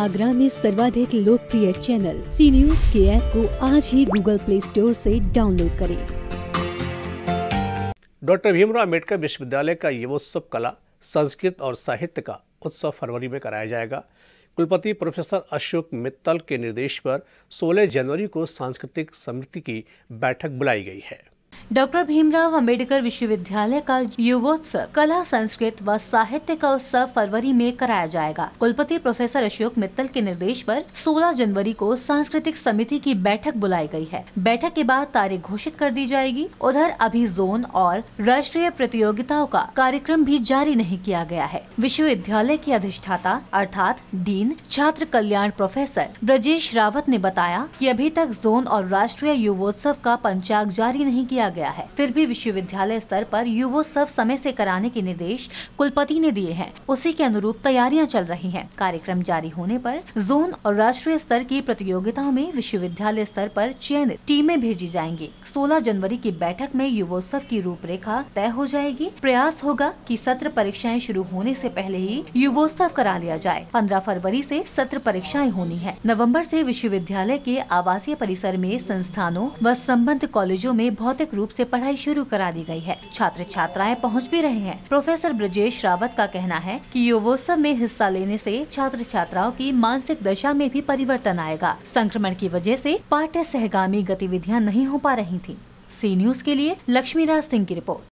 आगरा में सर्वाधिक लोकप्रिय चैनल सी न्यूज के ऐप को आज ही गूगल प्ले स्टोर से डाउनलोड करें डॉक्टर भीमराव अम्बेडकर विश्वविद्यालय का युवोत्सव कला संस्कृत और साहित्य का उत्सव फरवरी में कराया जाएगा कुलपति प्रोफेसर अशोक मित्तल के निर्देश पर 16 जनवरी को सांस्कृतिक समिति की बैठक बुलाई गई है डॉक्टर भीमराव अंबेडकर विश्वविद्यालय का युवोत्सव कला संस्कृत व साहित्य का उत्सव फरवरी में कराया जाएगा कुलपति प्रोफेसर अशोक मित्तल के निर्देश पर 16 जनवरी को सांस्कृतिक समिति की बैठक बुलाई गई है बैठक के बाद तारीख घोषित कर दी जाएगी उधर अभी जोन और राष्ट्रीय प्रतियोगिताओं का कार्यक्रम भी जारी नहीं किया गया है विश्वविद्यालय की अधिष्ठाता अर्थात डीन छात्र कल्याण प्रोफेसर ब्रजेश रावत ने बताया की अभी तक जोन और राष्ट्रीय युवोत्सव का पंचांग जारी नहीं किया गया गया है फिर भी विश्वविद्यालय स्तर पर युवो समय से कराने के निर्देश कुलपति ने दिए हैं उसी के अनुरूप तैयारियां चल रही हैं। कार्यक्रम जारी होने पर जोन और राष्ट्रीय स्तर की प्रतियोगिताओं में विश्वविद्यालय स्तर पर चयनित टीमें भेजी जाएंगी 16 जनवरी की बैठक में युवोत्सव की रूपरेखा तय हो जाएगी प्रयास होगा की सत्र परीक्षाएं शुरू होने ऐसी पहले ही युवोत्सव करा लिया जाए पंद्रह फरवरी ऐसी सत्र परीक्षाएं होनी है नवम्बर ऐसी विश्वविद्यालय के आवासीय परिसर में संस्थानों व संबद्ध कॉलेजों में भौतिक रूप रूप से पढ़ाई शुरू करा दी गई है छात्र छात्राएं पहुंच भी रहे हैं प्रोफेसर ब्रजेश रावत का कहना है कि युवोत्सव में हिस्सा लेने से छात्र छात्राओं की मानसिक दशा में भी परिवर्तन आएगा संक्रमण की वजह से पाठ्य सहगामी गतिविधियां नहीं हो पा रही थी सी न्यूज के लिए लक्ष्मीराज सिंह की रिपोर्ट